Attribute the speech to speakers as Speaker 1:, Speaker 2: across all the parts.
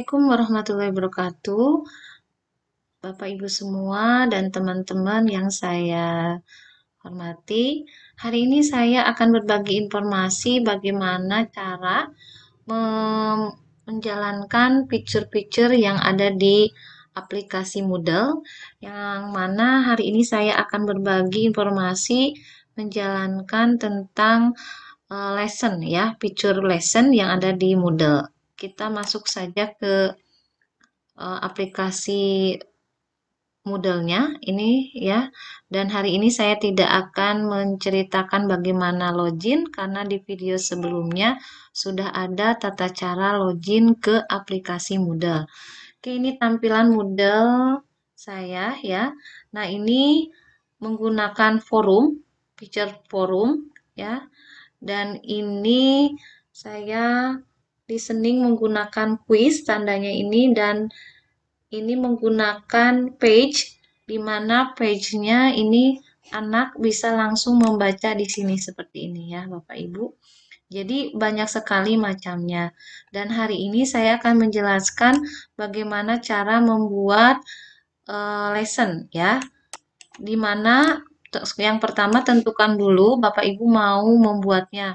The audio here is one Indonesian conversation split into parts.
Speaker 1: Assalamualaikum warahmatullahi wabarakatuh. Bapak Ibu semua dan teman-teman yang saya hormati, hari ini saya akan berbagi informasi bagaimana cara menjalankan picture-picture yang ada di aplikasi Moodle yang mana hari ini saya akan berbagi informasi menjalankan tentang eh, lesson ya, picture lesson yang ada di Moodle kita masuk saja ke uh, aplikasi modelnya ini ya. Dan hari ini saya tidak akan menceritakan bagaimana login karena di video sebelumnya sudah ada tata cara login ke aplikasi model. Oke, ini tampilan model saya ya. Nah, ini menggunakan forum, feature forum ya. Dan ini saya listening menggunakan quiz tandanya ini dan ini menggunakan page di mana page-nya ini anak bisa langsung membaca di sini seperti ini ya Bapak Ibu. Jadi banyak sekali macamnya. Dan hari ini saya akan menjelaskan bagaimana cara membuat uh, lesson ya. Dimana yang pertama tentukan dulu Bapak Ibu mau membuatnya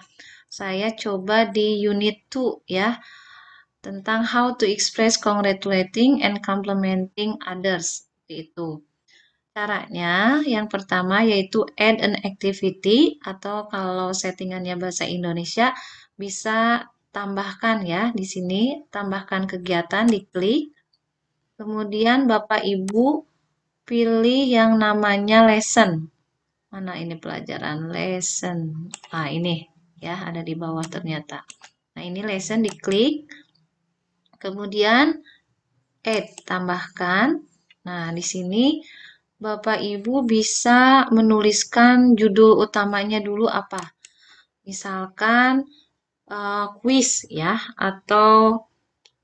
Speaker 1: saya coba di unit 2 ya tentang how to express congratulating and complimenting others itu caranya yang pertama yaitu add an activity atau kalau settingannya bahasa Indonesia bisa tambahkan ya di sini tambahkan kegiatan diklik kemudian Bapak Ibu pilih yang namanya lesson mana ini pelajaran lesson ah ini ya ada di bawah ternyata nah ini lesson diklik kemudian add tambahkan nah di sini Bapak Ibu bisa menuliskan judul utamanya dulu apa misalkan uh, quiz ya atau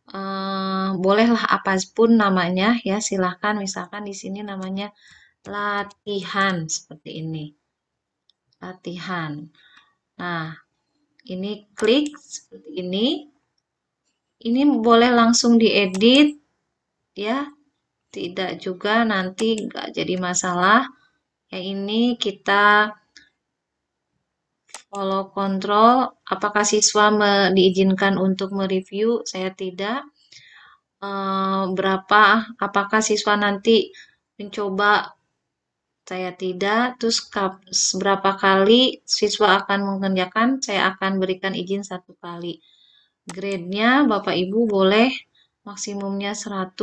Speaker 1: uh, bolehlah pun namanya ya silahkan misalkan di sini namanya latihan seperti ini latihan. Nah, ini klik seperti ini ini boleh langsung diedit ya tidak juga nanti nggak jadi masalah ya ini kita follow control apakah siswa me, diizinkan untuk mereview saya tidak e, berapa apakah siswa nanti mencoba saya tidak, terus kap, berapa kali siswa akan mengerjakan, saya akan berikan izin satu kali. Grade-nya Bapak Ibu boleh maksimumnya 100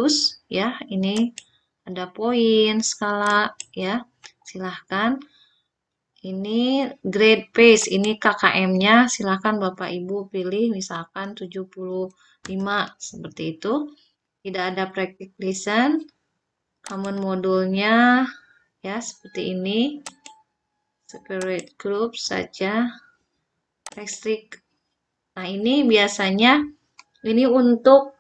Speaker 1: ya. Ini ada poin, skala ya. Silahkan. Ini grade pace, ini KKM-nya silahkan Bapak Ibu pilih misalkan 75 seperti itu. Tidak ada practice lesson. Common modulnya ya seperti ini separate group saja restrict nah ini biasanya ini untuk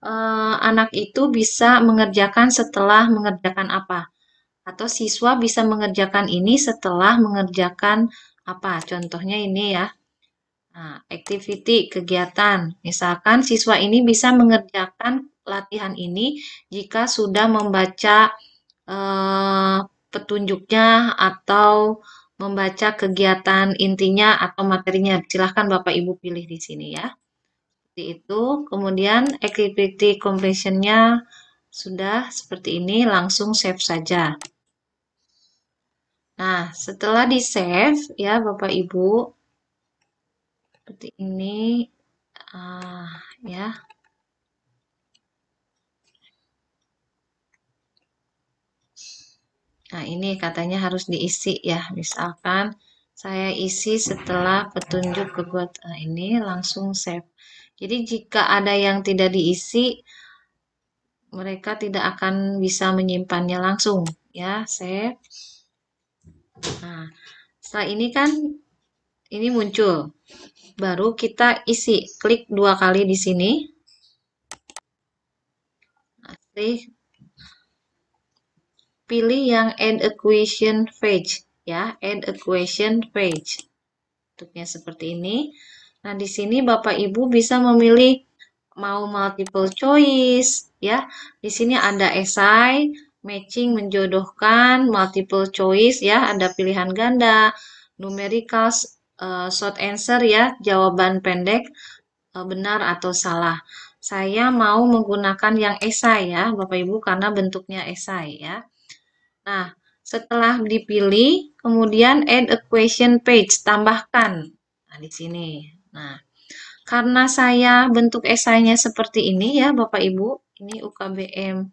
Speaker 1: uh, anak itu bisa mengerjakan setelah mengerjakan apa atau siswa bisa mengerjakan ini setelah mengerjakan apa contohnya ini ya nah, activity kegiatan misalkan siswa ini bisa mengerjakan latihan ini jika sudah membaca Eh, petunjuknya atau membaca kegiatan intinya atau materinya. Silahkan Bapak Ibu pilih di sini ya. Seperti itu. Kemudian activity completion-nya sudah seperti ini, langsung save saja. Nah, setelah di-save ya Bapak Ibu, seperti ini, ah, ya. Nah, ini katanya harus diisi ya. Misalkan saya isi setelah petunjuk kebuat nah, ini langsung save. Jadi jika ada yang tidak diisi, mereka tidak akan bisa menyimpannya langsung ya, save. Nah, setelah ini kan ini muncul. Baru kita isi, klik dua kali di sini. Nah, pilih yang end equation page ya, end equation page. Bentuknya seperti ini. Nah, di sini Bapak Ibu bisa memilih mau multiple choice ya. Di sini ada esai, matching menjodohkan, multiple choice ya, ada pilihan ganda, numerical uh, short answer ya, jawaban pendek uh, benar atau salah. Saya mau menggunakan yang esai ya, Bapak Ibu karena bentuknya esai ya. Nah, setelah dipilih, kemudian add a question page, tambahkan. Nah, di sini. Nah, karena saya bentuk esainya seperti ini ya Bapak Ibu, ini UKBM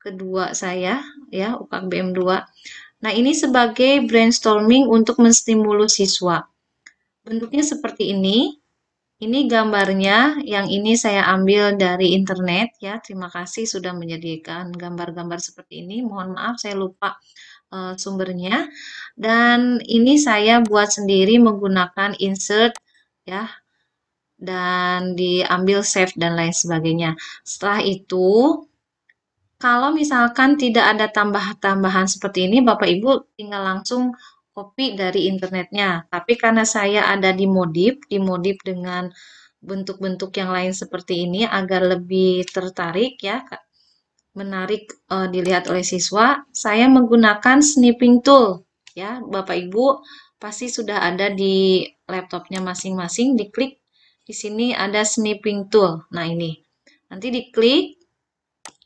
Speaker 1: kedua saya ya, UKBM 2. Nah, ini sebagai brainstorming untuk menstimulus siswa. Bentuknya seperti ini. Ini gambarnya, yang ini saya ambil dari internet ya. Terima kasih sudah menyediakan gambar-gambar seperti ini. Mohon maaf saya lupa uh, sumbernya. Dan ini saya buat sendiri menggunakan insert ya. Dan diambil save dan lain sebagainya. Setelah itu kalau misalkan tidak ada tambah-tambahan seperti ini Bapak Ibu tinggal langsung copy dari internetnya. Tapi karena saya ada di modif, di modif dengan bentuk-bentuk yang lain seperti ini agar lebih tertarik ya, menarik e, dilihat oleh siswa, saya menggunakan snipping tool ya, Bapak Ibu pasti sudah ada di laptopnya masing-masing, diklik di sini ada snipping tool. Nah, ini. Nanti diklik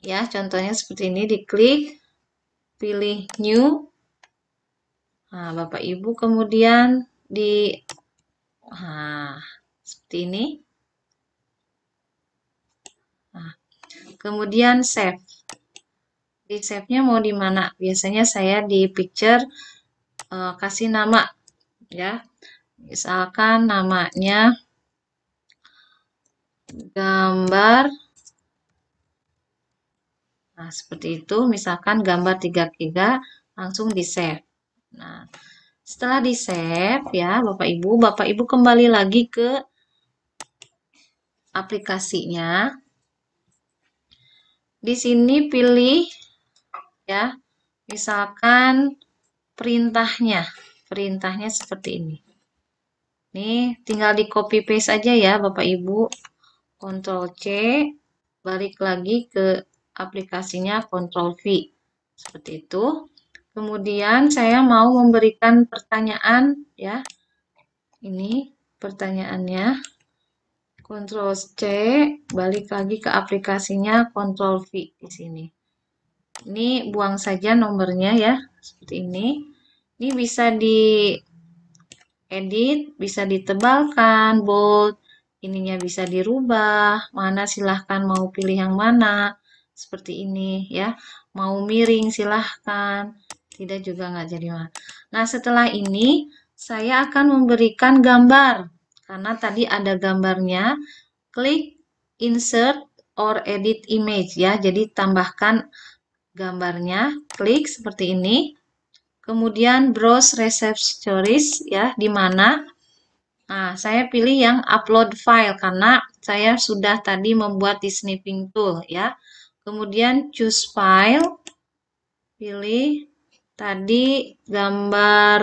Speaker 1: ya, contohnya seperti ini, diklik pilih new Nah, Bapak Ibu kemudian di nah, seperti ini. Nah, kemudian save. Di save-nya mau di mana? Biasanya saya di picture eh, kasih nama ya. Misalkan namanya gambar Nah, seperti itu. Misalkan gambar 33 langsung di save. Nah, setelah di save ya Bapak Ibu, Bapak Ibu kembali lagi ke aplikasinya. Di sini pilih ya, misalkan perintahnya. Perintahnya seperti ini. Nih, tinggal di copy paste aja ya Bapak Ibu. Ctrl C, balik lagi ke aplikasinya Ctrl V. Seperti itu. Kemudian saya mau memberikan pertanyaan ya. Ini pertanyaannya. Ctrl C, balik lagi ke aplikasinya Ctrl V di sini. Ini buang saja nomornya ya, seperti ini. Ini bisa di edit, bisa ditebalkan, bold, ininya bisa dirubah, mana silahkan mau pilih yang mana, seperti ini ya. Mau miring silahkan tidak juga nggak jadi warna. Nah setelah ini saya akan memberikan gambar karena tadi ada gambarnya klik insert or edit image ya jadi tambahkan gambarnya klik seperti ini kemudian browse repositories ya di mana Nah, saya pilih yang upload file karena saya sudah tadi membuat di snipping tool ya. Kemudian choose file, pilih tadi gambar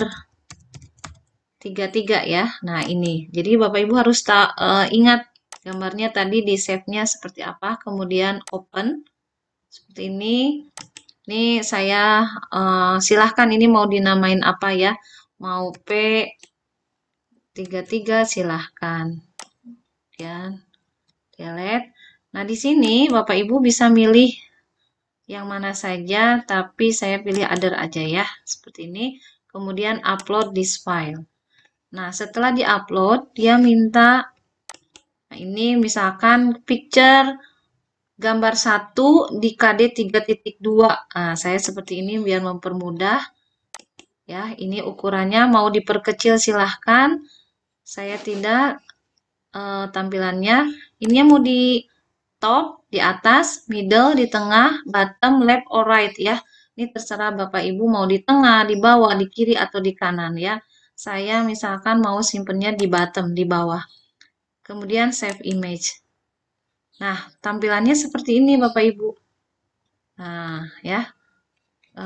Speaker 1: 33 ya. Nah, ini. Jadi Bapak Ibu harus ta uh, ingat gambarnya tadi di save-nya seperti apa, kemudian open seperti ini. Ini saya uh, silahkan ini mau dinamain apa ya. Mau P 33 silahkan. Kemudian delete. Nah, di sini Bapak Ibu bisa milih yang mana saja, tapi saya pilih other aja ya, seperti ini. Kemudian upload this file. Nah, setelah diupload, dia minta nah ini misalkan picture gambar 1 di KD 3.2. Nah, saya seperti ini biar mempermudah. Ya, ini ukurannya mau diperkecil silahkan. Saya tidak e, tampilannya. Ini mau di top di atas, middle, di tengah, bottom, left or right ya. Ini terserah Bapak Ibu mau di tengah, di bawah, di kiri atau di kanan ya. Saya misalkan mau simpennya di bottom, di bawah. Kemudian save image. Nah, tampilannya seperti ini Bapak Ibu. Nah, ya. E,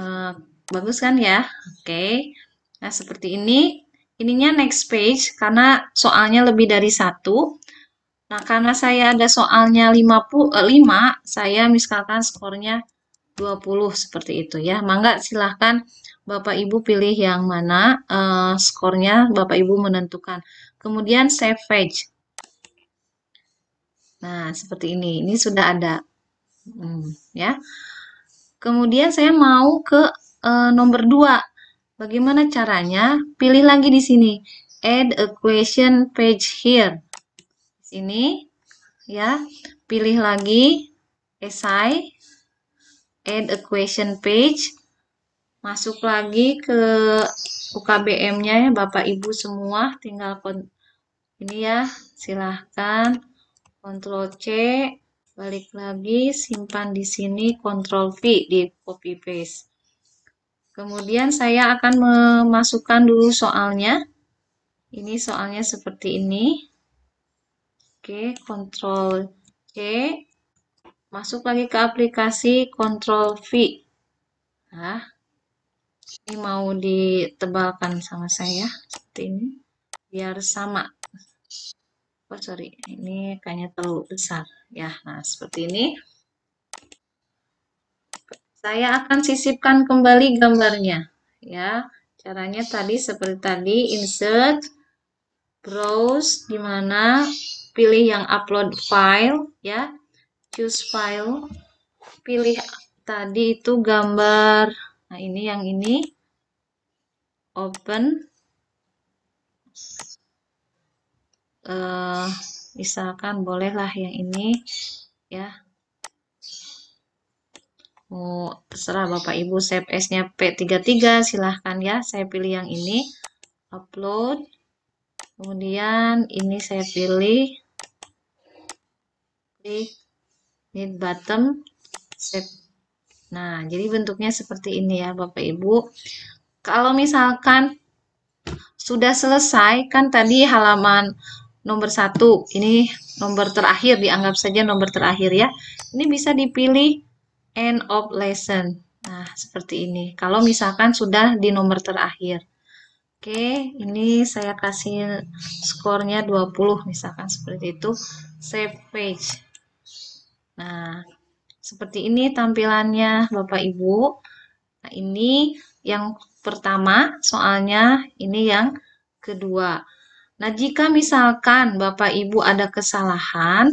Speaker 1: bagus kan ya? Oke. Nah, seperti ini. Ininya next page karena soalnya lebih dari satu. Nah, karena saya ada soalnya 50, 5, eh, saya misalkan skornya 20 seperti itu ya. Mangga silahkan Bapak Ibu pilih yang mana eh, skornya Bapak Ibu menentukan. Kemudian save page. Nah, seperti ini. Ini sudah ada. Hmm, ya. Kemudian saya mau ke eh, nomor 2. Bagaimana caranya? Pilih lagi di sini. Add a question page here sini ya. Pilih lagi esai, add equation page. Masuk lagi ke UKBM-nya ya Bapak Ibu semua, tinggal ini ya. Silahkan Ctrl C, balik lagi, simpan di sini Ctrl V di copy paste. Kemudian saya akan memasukkan dulu soalnya. Ini soalnya seperti ini. Oke, Control C. E. Masuk lagi ke aplikasi Control V. Nah, ini mau ditebalkan sama saya. Seperti ini. Biar sama. Oh, sorry. Ini kayaknya terlalu besar. Ya, nah seperti ini. Saya akan sisipkan kembali gambarnya. Ya, caranya tadi seperti tadi. Insert browse di mana pilih yang upload file ya choose file pilih tadi itu gambar nah ini yang ini open uh, misalkan bolehlah yang ini ya oh, terserah bapak ibu save as nya P33 silahkan ya saya pilih yang ini upload kemudian ini saya pilih mid bottom shape. Nah, jadi bentuknya seperti ini ya Bapak Ibu. Kalau misalkan sudah selesai, kan tadi halaman nomor satu, ini nomor terakhir, dianggap saja nomor terakhir ya. Ini bisa dipilih end of lesson. Nah, seperti ini. Kalau misalkan sudah di nomor terakhir. Oke, ini saya kasih skornya 20 misalkan seperti itu. Save page. Nah, seperti ini tampilannya Bapak Ibu. Nah, ini yang pertama soalnya, ini yang kedua. Nah, jika misalkan Bapak Ibu ada kesalahan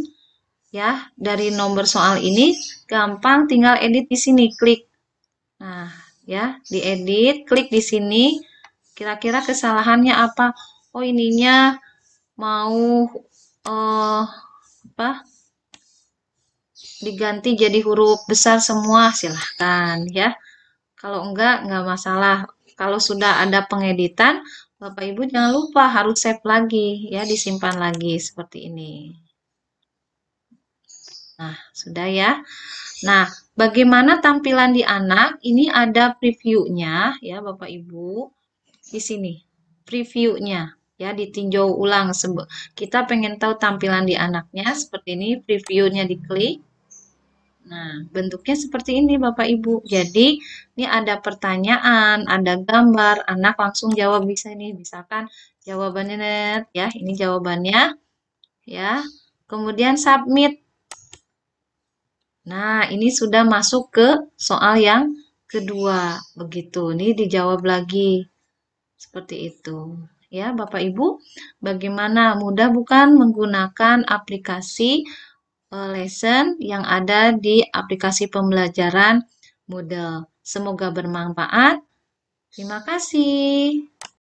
Speaker 1: ya dari nomor soal ini, gampang tinggal edit di sini, klik. Nah, ya, diedit, klik di sini. Kira-kira kesalahannya apa? Oh, ininya mau eh apa? diganti jadi huruf besar semua silahkan ya. Kalau enggak, enggak masalah. Kalau sudah ada pengeditan, Bapak Ibu jangan lupa harus save lagi ya, disimpan lagi seperti ini. Nah, sudah ya. Nah, bagaimana tampilan di anak? Ini ada previewnya ya Bapak Ibu. Di sini, previewnya ya ditinjau ulang kita pengen tahu tampilan di anaknya seperti ini previewnya diklik Nah, bentuknya seperti ini Bapak Ibu. Jadi, ini ada pertanyaan, ada gambar, anak langsung jawab bisa nih. Misalkan jawabannya net ya, ini jawabannya ya. Kemudian submit. Nah, ini sudah masuk ke soal yang kedua. Begitu. Ini dijawab lagi. Seperti itu. Ya, Bapak Ibu, bagaimana mudah bukan menggunakan aplikasi Eh, lesson yang ada di aplikasi pembelajaran Moodle. Semoga bermanfaat. Terima kasih.